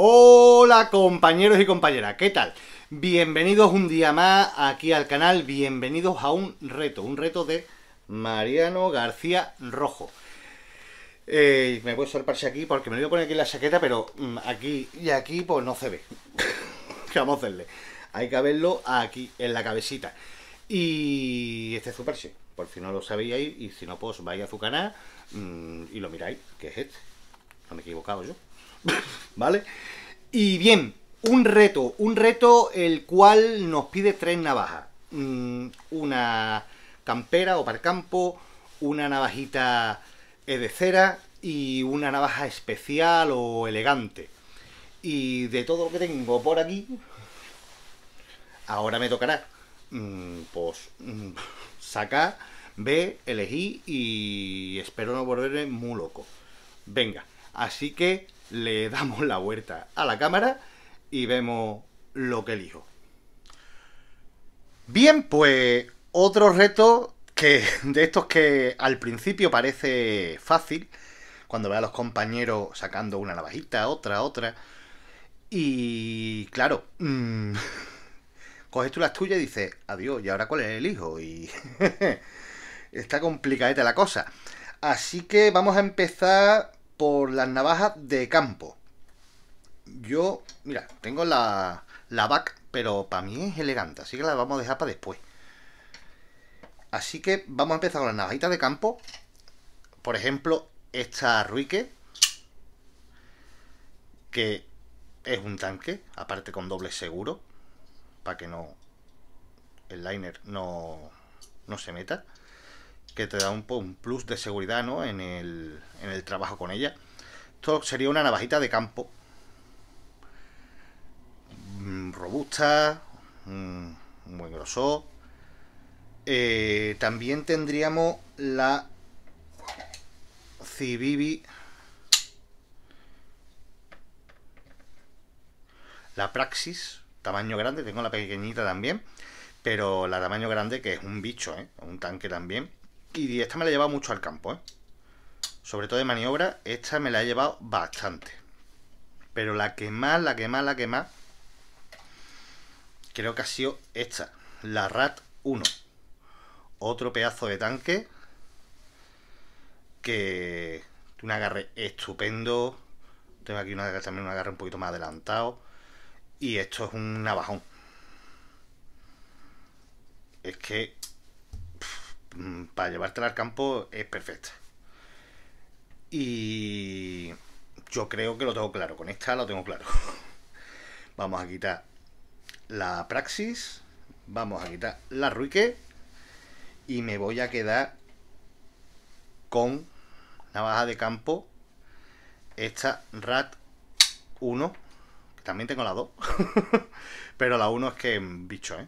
Hola compañeros y compañeras, ¿qué tal? Bienvenidos un día más aquí al canal, bienvenidos a un reto, un reto de Mariano García Rojo. Eh, me voy a solparse aquí porque me lo voy a poner aquí la chaqueta, pero mm, aquí y aquí pues no se ve. Vamos a hacerle. Hay que verlo aquí, en la cabecita. Y este es su parche, por si no lo sabíais, y si no, pues vais a su canal mm, y lo miráis, que es este. No me he equivocado yo. ¿Vale? Y bien, un reto, un reto el cual nos pide tres navajas. Mm, una campera o campo una navajita de cera y una navaja especial o elegante. Y de todo lo que tengo por aquí, ahora me tocará mm, pues mm, sacar, ver, elegí y espero no volverme muy loco. Venga, así que le damos la vuelta a la cámara y vemos lo que elijo. Bien, pues otro reto que de estos que al principio parece fácil, cuando ve a los compañeros sacando una navajita, otra, otra, y claro, mm, coges tú las tuyas y dices, adiós, ¿y ahora cuál es el hijo? Y está complicadita la cosa. Así que vamos a empezar por las navajas de campo. Yo, mira, tengo la, la pero para mí es elegante, así que la vamos a dejar para después. Así que vamos a empezar con las navajitas de campo. Por ejemplo, esta Ruike, que es un tanque, aparte con doble seguro, para que no el liner no, no se meta que te da un, plus de seguridad ¿no? en, el, en el trabajo con ella. Esto sería una navajita de campo. Mm, robusta, muy mm, grosor. Eh, también tendríamos la Cibibi. La Praxis, tamaño grande. Tengo la pequeñita también. Pero la tamaño grande, que es un bicho, ¿eh? un tanque también. Y esta me la he llevado mucho al campo, ¿eh? Sobre todo de maniobra, esta me la he llevado bastante. Pero la que más, la que más, la que más... Creo que ha sido esta. La RAT 1. Otro pedazo de tanque. Que... Un agarre estupendo. Tengo aquí también un agarre un poquito más adelantado. Y esto es un navajón. Es que Mm, para llevártela al campo es perfecta. Y yo creo que lo tengo claro, con esta lo tengo claro. vamos a quitar la Praxis, vamos a quitar la Ruike y me voy a quedar con la baja de campo esta RAT 1. También tengo la 2, pero la 1 es que bicho, ¿eh?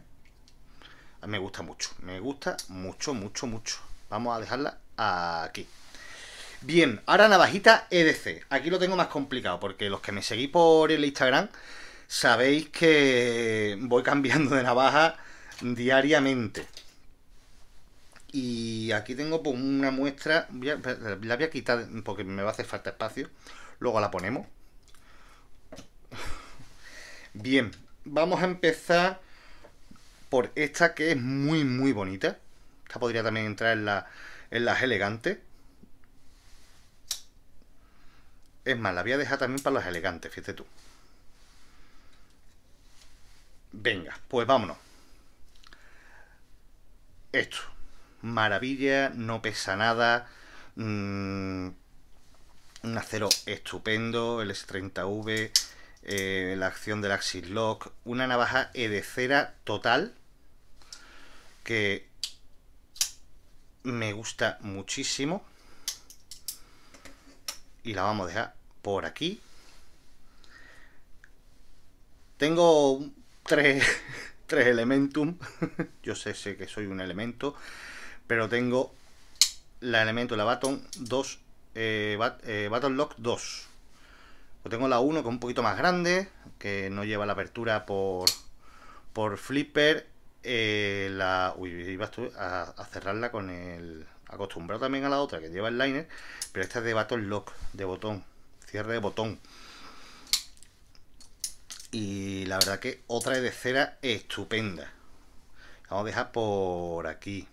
me gusta mucho, me gusta mucho, mucho, mucho. Vamos a dejarla aquí. Bien, ahora navajita EDC. Aquí lo tengo más complicado porque los que me seguís por el Instagram sabéis que voy cambiando de navaja diariamente. Y aquí tengo pues, una muestra, la voy a quitar porque me va a hacer falta espacio. Luego la ponemos. Bien, vamos a empezar por esta que es muy, muy bonita. Esta podría también entrar en, la, en las elegantes. Es más, la voy a dejar también para las elegantes, fíjate tú. Venga, pues vámonos. Esto. Maravilla, no pesa nada. Mm, un acero estupendo, el S30V, eh, la acción del Axis Lock, una navaja edecera total que me gusta muchísimo. Y la vamos a dejar por aquí. Tengo tres, tres elementum. Yo sé, sé que soy un elemento. Pero tengo la elemento, la baton 2, eh, eh, lock 2. tengo la 1 que es un poquito más grande, que no lleva la apertura por, por flipper eh, la, uy, ibas a, cerrarla con el. Acostumbrado también a la otra que lleva el liner, pero esta es de button lock, de botón, cierre de botón. Y la verdad que otra es de cera estupenda. Vamos a dejar por aquí.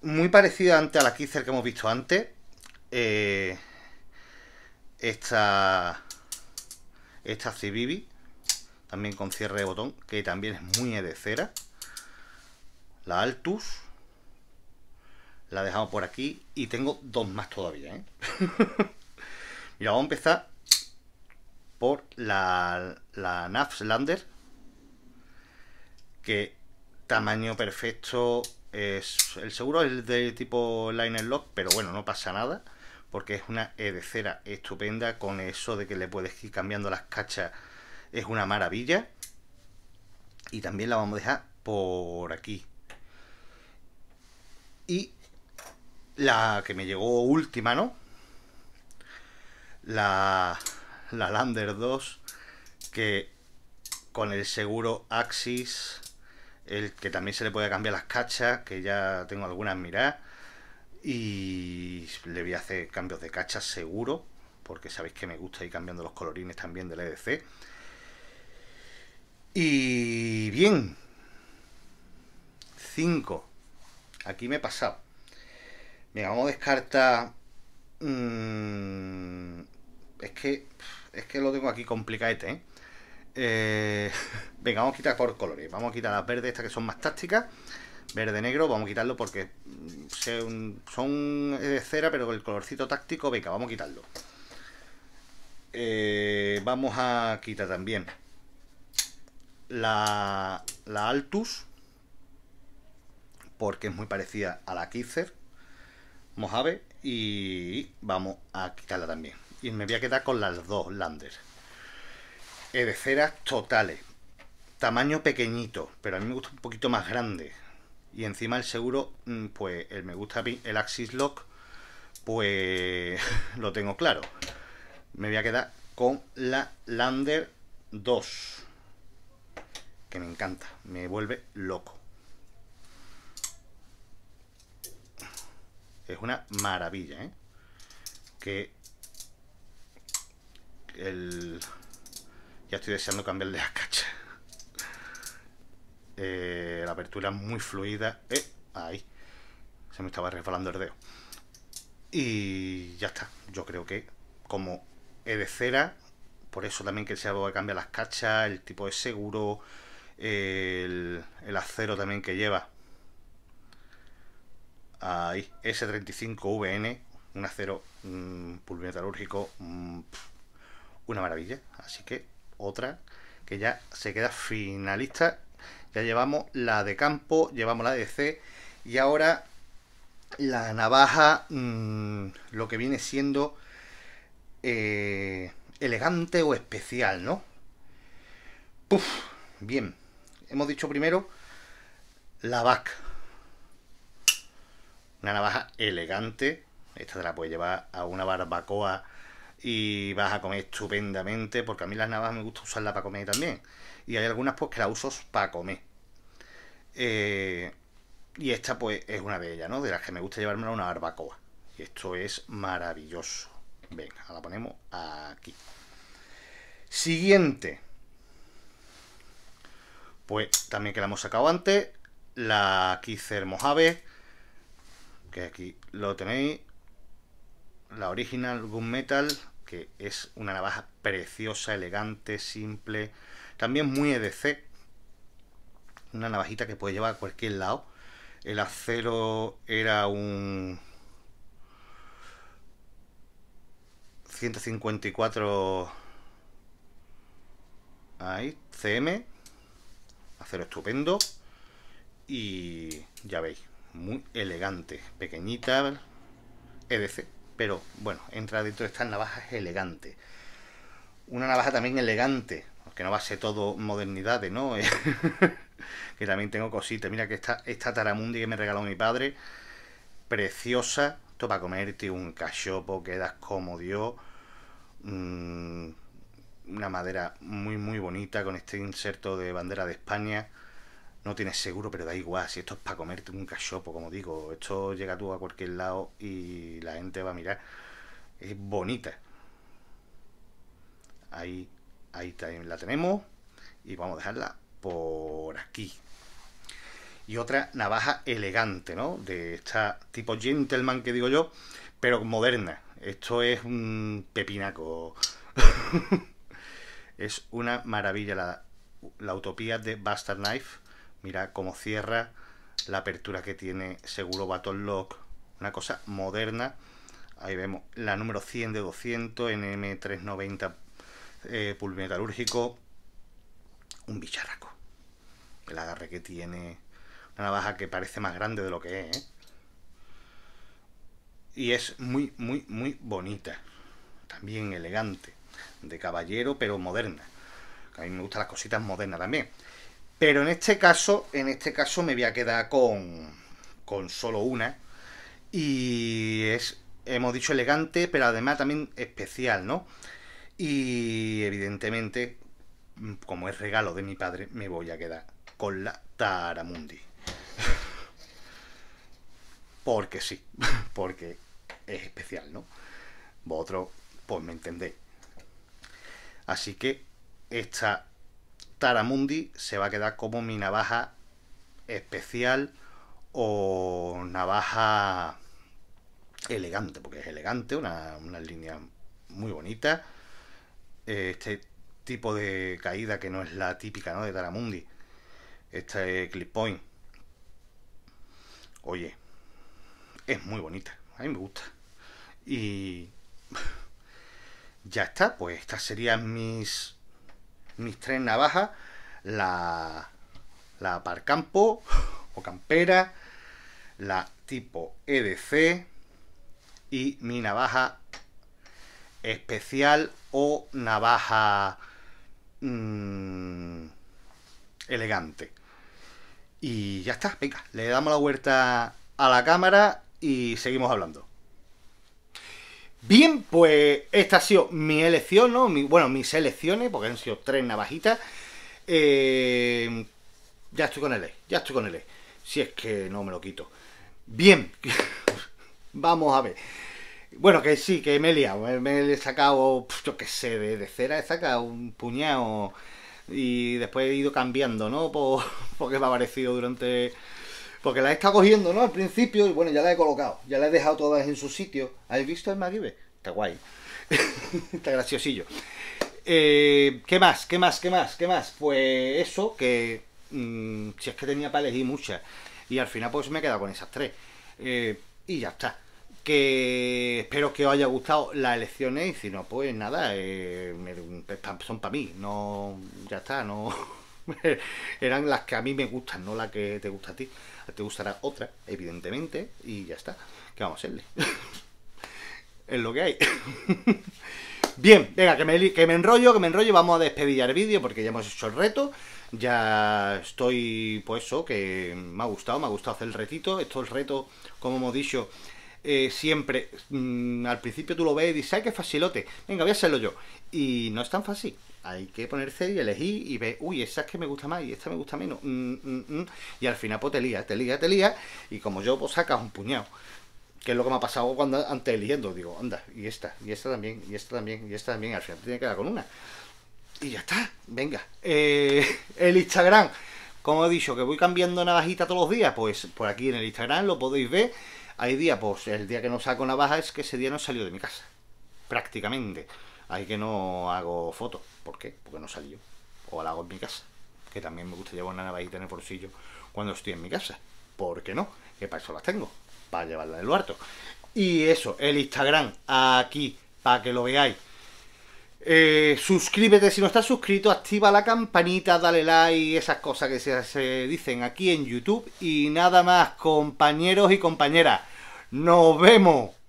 Muy parecida ante a la Kisser que hemos visto antes. Eh, esta. Esta Civivi también con cierre de botón, que también es muy de cera. La Altus, la dejamos por aquí y tengo dos más todavía. y ¿eh? vamos a empezar por la, la Lander. que tamaño perfecto, es, el seguro es de tipo liner lock, pero bueno, no pasa nada, porque es una e cera estupenda con eso de que le puedes ir cambiando las cachas es una maravilla. Y también la vamos a dejar por aquí. Y la que me llegó última, ¿no? La, Lander 2, que con el seguro Axis, el que también se le puede cambiar las cachas, que ya tengo algunas miradas. Y le voy a hacer cambios de cachas seguro, porque sabéis que me gusta ir cambiando los colorines también del EDC. 5. Aquí me he pasado. Venga, vamos a descartar... Mm, es que... Es que lo tengo aquí complicado ¿eh? eh venga, vamos a quitar por colores. Vamos a quitar las verdes, estas que son más tácticas. Verde, negro, vamos a quitarlo porque mm, son, de eh, cera, pero el colorcito táctico, venga, vamos a quitarlo. Eh, vamos a quitar también la, Altus, porque es muy parecida a la kisser Mojave, y vamos a quitarla también. Y me voy a quedar con las dos Lander. edeceras totales. Tamaño pequeñito, pero a mí me gusta un poquito más grande. Y encima el seguro, mm, pues el me gusta el Axis Lock, pues lo tengo claro. Me voy a quedar con la Lander 2 que me encanta, me vuelve loco. Es una maravilla, ¿eh? Que el... Ya estoy deseando cambiarle las cachas. Eh, la apertura es muy fluida. Eh, ahí. Se me estaba resbalando el dedo. Y ya está. Yo creo que como es de cera, por eso también que el se a cambiar las cachas, el tipo de seguro, el, acero también que lleva. Ahí, S35VN, un acero mmm, una maravilla. Así que otra que ya se queda finalista. Ya llevamos la de campo, llevamos la de C y ahora la navaja, mm, lo que viene siendo eh, elegante o especial, ¿no? bien hemos dicho primero la vaca. Una navaja elegante. Esta te la puedes llevar a una barbacoa y vas a comer estupendamente, porque a mí las navajas me gusta usarlas para comer también. Y hay algunas pues que las uso para comer. Eh, y esta pues es una de ellas, ¿no? De las que me gusta llevarme a una barbacoa. Y esto es maravilloso. Venga, la ponemos aquí. Siguiente pues también que la hemos sacado antes, la Kizer Mojave, que aquí lo tenéis, la original Boom Metal, que es una navaja preciosa, elegante, simple, también muy EDC, una navajita que puede llevar a cualquier lado. El acero era un 154 ahí, CM hacer estupendo y ya veis, muy elegante, pequeñita, EDC, pero bueno, entra dentro de estas navajas elegante Una navaja también elegante, que no va a ser todo modernidades, ¿no? que también tengo cositas. Mira que esta, esta taramundi que me regaló mi padre, preciosa, esto para comerte un cachopo, quedas como Dios. Mm, una madera muy muy bonita con este inserto de bandera de España. No tienes seguro, pero da igual, si esto es para comerte un cachopo, como digo, esto llega tú a cualquier lado y la gente va a mirar. Es bonita. Ahí, ahí también la tenemos y vamos a dejarla por aquí. Y otra navaja elegante, ¿no? De esta tipo gentleman que digo yo, pero moderna. Esto es un pepinaco. Es una maravilla la, utopía de Buster Knife. Mira cómo cierra, la apertura que tiene seguro Baton Lock, una cosa moderna. Ahí vemos la número 100 de 200, NM390 eh, pulmetalúrgico, un bicharraco. El agarre que tiene, una navaja que parece más grande de lo que es. ¿eh? Y es muy, muy, muy bonita. También elegante de caballero, pero moderna. A mí me gustan las cositas modernas también. Pero en este caso, en este caso me voy a quedar con, con solo una. Y es, hemos dicho elegante, pero además también especial, ¿no? Y evidentemente, como es regalo de mi padre, me voy a quedar con la Taramundi. porque sí, porque es especial, ¿no? Vosotros, pues me entendéis. Así que esta Taramundi se va a quedar como mi navaja especial o navaja elegante, porque es elegante, una, línea muy bonita. Este tipo de caída que no es la típica ¿no? de Taramundi. Este clip point. Oye, es muy bonita. A mí me gusta. Y ya está, pues estas serían mis mis tres navajas, la la parcampo o campera, la tipo EDC y mi navaja especial o navaja mm, elegante. Y ya está, venga, le damos la vuelta a la cámara y seguimos hablando. Bien, pues esta ha sido mi elección, ¿no? bueno, mis elecciones, porque han sido tres navajitas. Eh, ya estoy con el E, ya estoy con el E. Si es que no me lo quito. Bien, vamos a ver. Bueno, que sí, que me eh, Me he sacado, yo qué sé, de, cera he sacado un puñado. Y después he ido cambiando, ¿no? porque me ha parecido durante porque la he estado cogiendo, ¿no? Al principio, y bueno, ya la he colocado. Ya la he dejado todas en su sitio. ¿Habéis visto el Magive? Está guay. Está graciosillo. Eh, ¿Qué más? ¿Qué más? ¿Qué más? ¿Qué más? Pues eso, que mm, si es que tenía para elegir muchas. Y al final pues me he quedado con esas tres. Eh, y ya está. Que espero que os haya gustado las elecciones ¿eh? y si no, pues nada, eh, son para mí. No, ya está, no... Eran las que a mí me gustan, no las que te gusta a ti te gustará otra, evidentemente, y ya está. que vamos a hacerle? es lo que hay. Bien, venga, que me, que me enrollo, que me enrollo. Vamos a despedir el vídeo porque ya hemos hecho el reto. Ya estoy, pues eso, que me ha gustado, me ha gustado hacer el retito. Esto el reto, como hemos dicho, eh, siempre, mm, al principio tú lo ves y dices, ay, qué facilote, venga, voy a hacerlo yo. Y no es tan fácil. Hay que ponerse y elegir y ver, uy, esa es que me gusta más y esta me gusta menos. Mm, mm, y al final, pues te lía te lía, te lías. Y como yo, pues sacas un puñado que es lo que me ha pasado cuando antes eligiendo, digo, anda, y esta, y esta también, y esta también, y esta también, al final tiene que dar con una. Y ya está, venga. Eh, el Instagram, como he dicho, que voy cambiando navajita todos los días, pues por aquí en el Instagram lo podéis ver. Hay día, pues el día que no saco navaja es que ese día no he salido de mi casa. Prácticamente. Hay que no hago fotos. ¿Por qué? Porque no salió, yo. O la hago en mi casa. Que también me gusta llevar una navajita en el bolsillo cuando estoy en mi casa. ¿Por qué no? Que para eso las tengo. Para llevarla del huerto. Y eso, el Instagram aquí, para que lo veáis. Eh, suscríbete si no estás suscrito, activa la campanita, dale like esas cosas que se dicen aquí en YouTube. Y nada más, compañeros y compañeras. Nos vemos.